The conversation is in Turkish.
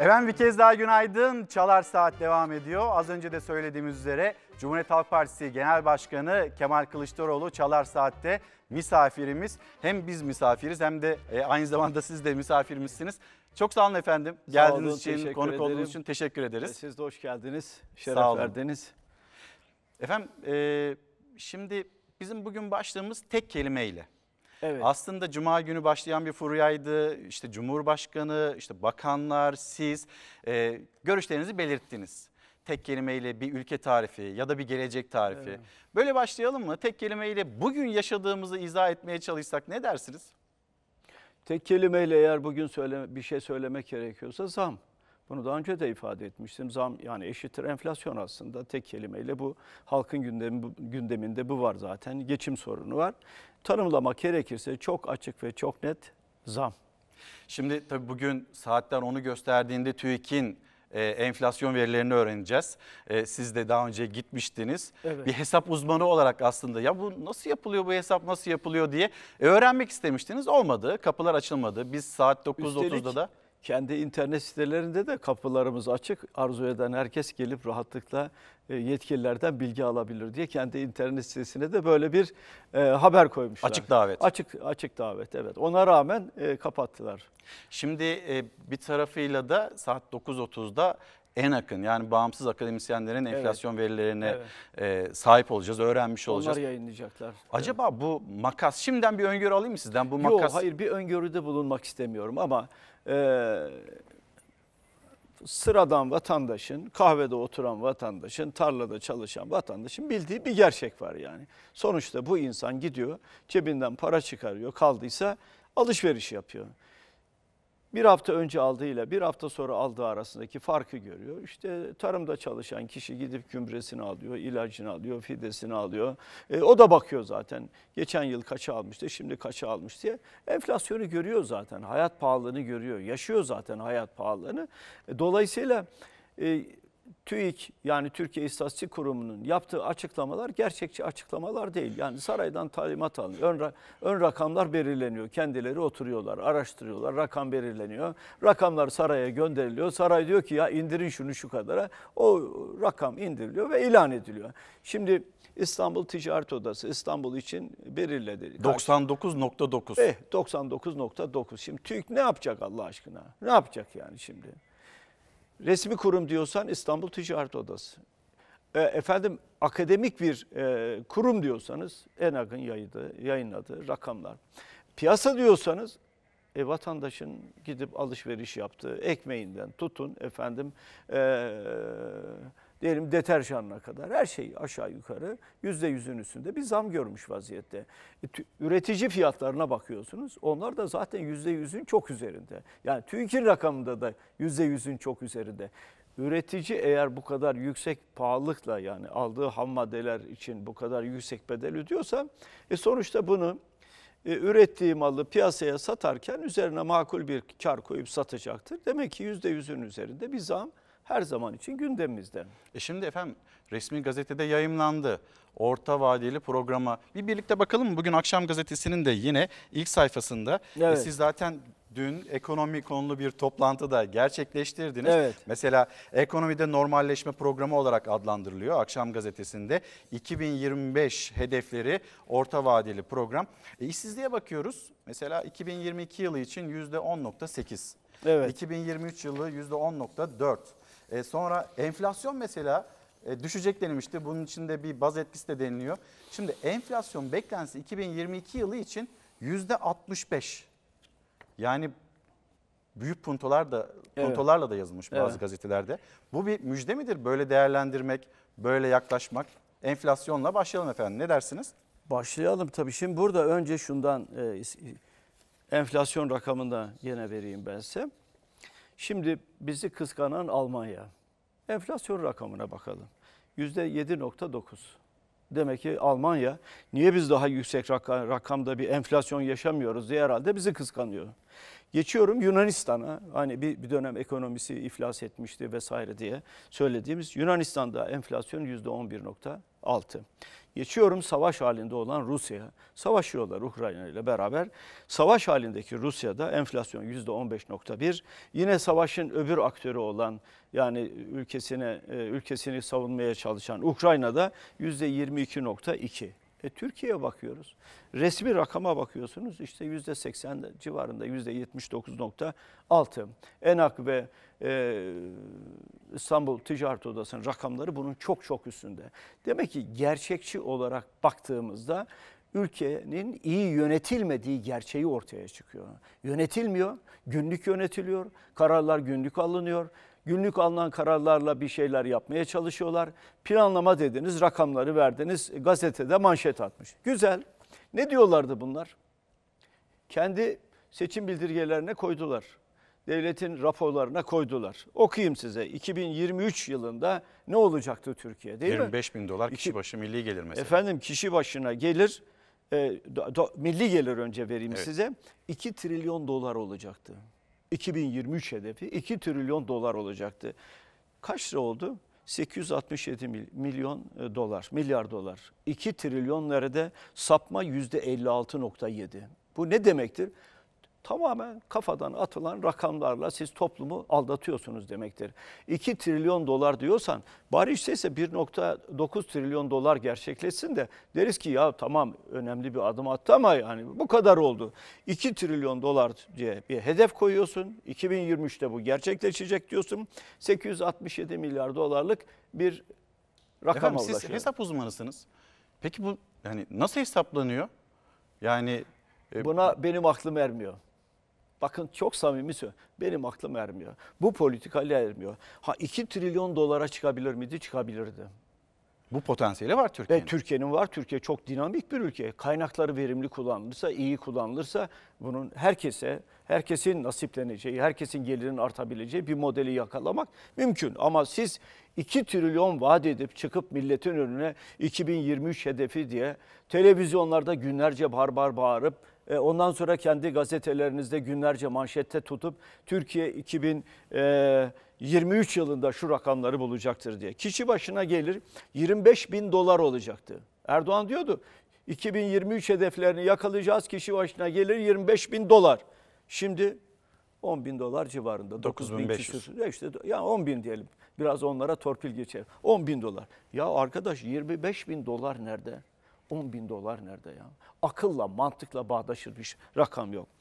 Efendim bir kez daha günaydın. Çalar Saat devam ediyor. Az önce de söylediğimiz üzere Cumhuriyet Halk Partisi Genel Başkanı Kemal Kılıçdaroğlu Çalar Saat'te misafirimiz. Hem biz misafiriz hem de e, aynı zamanda siz de misafirimizsiniz. Çok sağ olun efendim. Geldiğiniz olun, için, konuk ederim. olduğunuz için teşekkür ederiz. siz de hoş geldiniz. Şeref sağ olun. verdiniz. Efendim e, şimdi bizim bugün başlığımız tek kelimeyle. Evet. Aslında cuma günü başlayan bir furyaydı. İşte Cumhurbaşkanı, işte bakanlar, siz e, görüşlerinizi belirttiniz. Tek kelimeyle bir ülke tarifi ya da bir gelecek tarifi. Evet. Böyle başlayalım mı? Tek kelimeyle bugün yaşadığımızı izah etmeye çalışsak ne dersiniz? Tek kelimeyle eğer bugün söyle, bir şey söylemek gerekiyorsa zam. Bunu daha önce de ifade etmiştim. Zam yani eşittir enflasyon aslında tek kelimeyle bu halkın gündemi, gündeminde bu var zaten. Geçim sorunu var. Tanımlamak gerekirse çok açık ve çok net zam. Şimdi tabii bugün saatler onu gösterdiğinde TÜİK'in e, enflasyon verilerini öğreneceğiz. E, siz de daha önce gitmiştiniz. Evet. Bir hesap uzmanı olarak aslında ya bu nasıl yapılıyor bu hesap nasıl yapılıyor diye e, öğrenmek istemiştiniz. Olmadı kapılar açılmadı. Biz saat 9.30'da da kendi internet sitelerinde de kapılarımız açık. Arzu eden herkes gelip rahatlıkla e, yetkililerden bilgi alabilir diye kendi internet sitesine de böyle bir e, haber koymuşlar. Açık davet. Açık açık davet evet. Ona rağmen e, kapattılar. Şimdi bir tarafıyla da saat 9.30'da en akın yani bağımsız akademisyenlerin enflasyon evet. verilerine evet. E, sahip olacağız, öğrenmiş olacağız. Onlar yayınlayacaklar. Acaba evet. bu makas, şimdiden bir öngörü alayım mı sizden? Bu makas... Yok hayır bir öngörüde bulunmak istemiyorum ama e, sıradan vatandaşın, kahvede oturan vatandaşın, tarlada çalışan vatandaşın bildiği bir gerçek var yani. Sonuçta bu insan gidiyor, cebinden para çıkarıyor, kaldıysa alışveriş yapıyor bir hafta önce aldığıyla bir hafta sonra aldığı arasındaki farkı görüyor. İşte tarımda çalışan kişi gidip kümresini alıyor, ilacını alıyor, fidesini alıyor. E, o da bakıyor zaten geçen yıl kaça almıştı, şimdi kaça almış diye. Enflasyonu görüyor zaten, hayat pahalılığını görüyor. Yaşıyor zaten hayat pahalılığını. E, dolayısıyla e, TÜİK yani Türkiye İstatistik Kurumu'nun yaptığı açıklamalar gerçekçi açıklamalar değil. Yani saraydan talimat alınıyor. Ön, ön rakamlar belirleniyor. Kendileri oturuyorlar, araştırıyorlar. Rakam belirleniyor. Rakamlar saraya gönderiliyor. Saray diyor ki ya indirin şunu şu kadara. O rakam indiriliyor ve ilan ediliyor. Şimdi İstanbul Ticaret Odası İstanbul için belirledi. 99.9. Eh, 99.9. Şimdi TÜİK ne yapacak Allah aşkına? Ne yapacak yani şimdi? Resmi kurum diyorsan İstanbul Ticaret Odası. E, efendim akademik bir e, kurum diyorsanız ENAG'ın yayıdı, yayınladığı rakamlar. Piyasa diyorsanız e, vatandaşın gidip alışveriş yaptığı ekmeğinden tutun efendim... E, diyelim deterjanına kadar her şey aşağı yukarı yüzde yüzün üstünde bir zam görmüş vaziyette. E, üretici fiyatlarına bakıyorsunuz. Onlar da zaten yüzde yüzün çok üzerinde. Yani TÜİK'in rakamında da yüzde yüzün çok üzerinde. Üretici eğer bu kadar yüksek pahalılıkla yani aldığı ham maddeler için bu kadar yüksek bedel ödüyorsa e sonuçta bunu e, ürettiği malı piyasaya satarken üzerine makul bir kar koyup satacaktır. Demek ki yüzde yüzün üzerinde bir zam her zaman için gündemimizde. E şimdi efendim resmi gazetede yayımlandı. Orta vadeli programa bir birlikte bakalım mı? Bugün akşam gazetesinin de yine ilk sayfasında e evet. e siz zaten dün ekonomi konulu bir toplantıda gerçekleştirdiniz. Evet. Mesela ekonomide normalleşme programı olarak adlandırılıyor akşam gazetesinde. 2025 hedefleri orta vadeli program. E, işsizliğe bakıyoruz. Mesela 2022 yılı için %10.8. Evet. 2023 yılı %10.4. E, sonra enflasyon mesela e, düşecek denilmişti. Bunun için de bir baz etkisi de deniliyor. Şimdi enflasyon beklentisi 2022 yılı için %65. Yani büyük puntolar da evet. puntolarla da yazılmış bazı evet. gazetelerde. Bu bir müjde midir böyle değerlendirmek, böyle yaklaşmak? Enflasyonla başlayalım efendim. Ne dersiniz? Başlayalım tabii. Şimdi burada önce şundan e, enflasyon rakamında yine vereyim ben size. Şimdi bizi kıskanan Almanya. Enflasyon rakamına bakalım. %7.9. Demek ki Almanya niye biz daha yüksek rakamda bir enflasyon yaşamıyoruz diye herhalde bizi kıskanıyor. Geçiyorum Yunanistan'a. Hani bir, bir dönem ekonomisi iflas etmişti vesaire diye söylediğimiz Yunanistan'da enflasyon %11.6. Geçiyorum savaş halinde olan Rusya. Savaşıyorlar Ukrayna ile beraber. Savaş halindeki Rusya'da enflasyon %15.1. Yine savaşın öbür aktörü olan yani ülkesine e, ülkesini savunmaya çalışan Ukrayna'da %22.2. E, Türkiye'ye bakıyoruz. Resmi rakama bakıyorsunuz işte yüzde %80 civarında yüzde %79.6. Enak ve e, İstanbul Ticaret Odası'nın rakamları bunun çok çok üstünde. Demek ki gerçekçi olarak baktığımızda ülkenin iyi yönetilmediği gerçeği ortaya çıkıyor. Yönetilmiyor, günlük yönetiliyor, kararlar günlük alınıyor. Günlük alınan kararlarla bir şeyler yapmaya çalışıyorlar. Planlama dediniz, rakamları verdiniz, gazetede manşet atmış. Güzel. Ne diyorlardı bunlar? Kendi seçim bildirgelerine koydular. Devletin raporlarına koydular. Okuyayım size 2023 yılında ne olacaktı Türkiye değil 25 mi? bin dolar kişi başı milli gelir mesela. Efendim kişi başına gelir e, do, do, milli gelir önce vereyim evet. size 2 trilyon dolar olacaktı. 2023 hedefi 2 trilyon dolar olacaktı. Kaç lira oldu? 867 milyon e, dolar, milyar dolar. 2 trilyon nerede? Sapma %56.7. Bu ne demektir? Tamamen kafadan atılan rakamlarla siz toplumu aldatıyorsunuz demektir. 2 trilyon dolar diyorsan bari işteyse 1.9 trilyon dolar gerçekleşsin de deriz ki ya tamam önemli bir adım attı ama yani bu kadar oldu. 2 trilyon dolar diye bir hedef koyuyorsun. 2023'te bu gerçekleşecek diyorsun. 867 milyar dolarlık bir rakam Efendim, ulaşıyor. Siz hesap uzmanısınız. Peki bu yani nasıl hesaplanıyor? Yani e, Buna benim aklım ermiyor. Bakın çok samimi söylüyorum. Benim aklım ermiyor. Bu politikayla ermiyor. Ha 2 trilyon dolara çıkabilir miydi? Çıkabilirdi. Bu potansiyeli var Türkiye'nin. Türkiye'nin var. Türkiye çok dinamik bir ülke. Kaynakları verimli kullanılırsa, iyi kullanılırsa bunun herkese, herkesin nasipleneceği, herkesin gelirin artabileceği bir modeli yakalamak mümkün. Ama siz 2 trilyon vaat edip çıkıp milletin önüne 2023 hedefi diye televizyonlarda günlerce barbar bağırıp e, ondan sonra kendi gazetelerinizde günlerce manşette tutup Türkiye 2023 e, yılında şu rakamları bulacaktır diye. Kişi başına gelir 25 bin dolar olacaktı. Erdoğan diyordu 2023 hedeflerini yakalayacağız kişi başına gelir 25 bin dolar. Şimdi 10 bin dolar civarında. 9 bin küsür. İşte, ya 10 bin diyelim. Biraz onlara torpil geçer. 10 bin dolar. Ya arkadaş 25 bin dolar nerede? 10 bin dolar nerede ya? Akılla, mantıkla bağdaşır bir şey. rakam yok.